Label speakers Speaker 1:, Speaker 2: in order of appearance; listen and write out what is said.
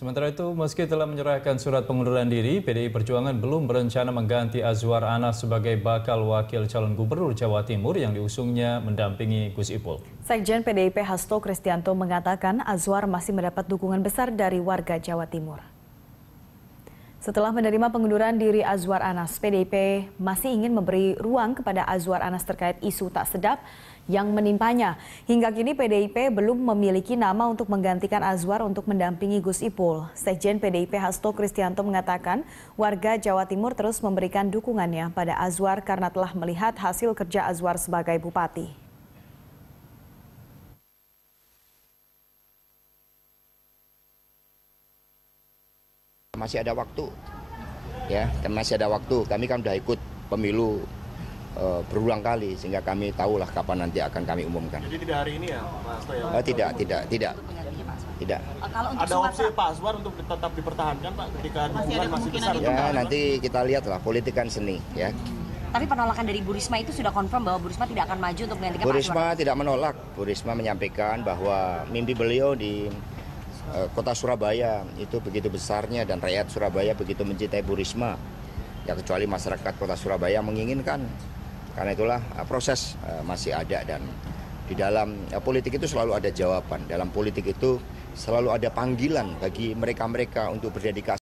Speaker 1: Sementara itu, meski telah menyerahkan surat pengunduran diri, PDI Perjuangan belum berencana mengganti Azwar Anas sebagai bakal wakil calon gubernur Jawa Timur yang diusungnya mendampingi Gus Ipul.
Speaker 2: Sekjen PDIP Hasto Kristianto mengatakan Azwar masih mendapat dukungan besar dari warga Jawa Timur. Setelah menerima pengunduran diri Azwar Anas, PDIP masih ingin memberi ruang kepada Azwar Anas terkait isu tak sedap yang menimpanya. Hingga kini PDIP belum memiliki nama untuk menggantikan Azwar untuk mendampingi Gus Ipul. Sekjen PDIP Hasto Kristianto mengatakan warga Jawa Timur terus memberikan dukungannya pada Azwar karena telah melihat hasil kerja Azwar sebagai bupati.
Speaker 1: masih ada waktu. Ya, kan masih ada waktu. Kami kan sudah ikut pemilu e, berulang kali sehingga kami tahulah kapan nanti akan kami umumkan. Jadi tidak hari ini ya, Pak Toyo? Ya? Oh, eh, tidak, tidak, tidak. Tidak. Eh, kalau untuk ada opsi Pak Aswar untuk tetap dipertahankan Pak ketika masih ada masih besar. Ya, kan? nanti kita lihatlah politik kan seni ya. Tapi penolakan dari Bu Risma itu sudah confirm bahwa Bu Risma tidak akan maju untuk menggantikan Bu Risma Pak Aswar. tidak menolak. Bu Risma menyampaikan bahwa mimpi beliau di Eh, kota Surabaya itu begitu besarnya dan rakyat Surabaya begitu mencintai Bu Risma. Ya kecuali masyarakat kota Surabaya menginginkan. Karena itulah eh, proses eh, masih ada dan di dalam ya, politik itu selalu ada jawaban. Dalam politik itu selalu ada panggilan bagi mereka-mereka untuk berdedikasi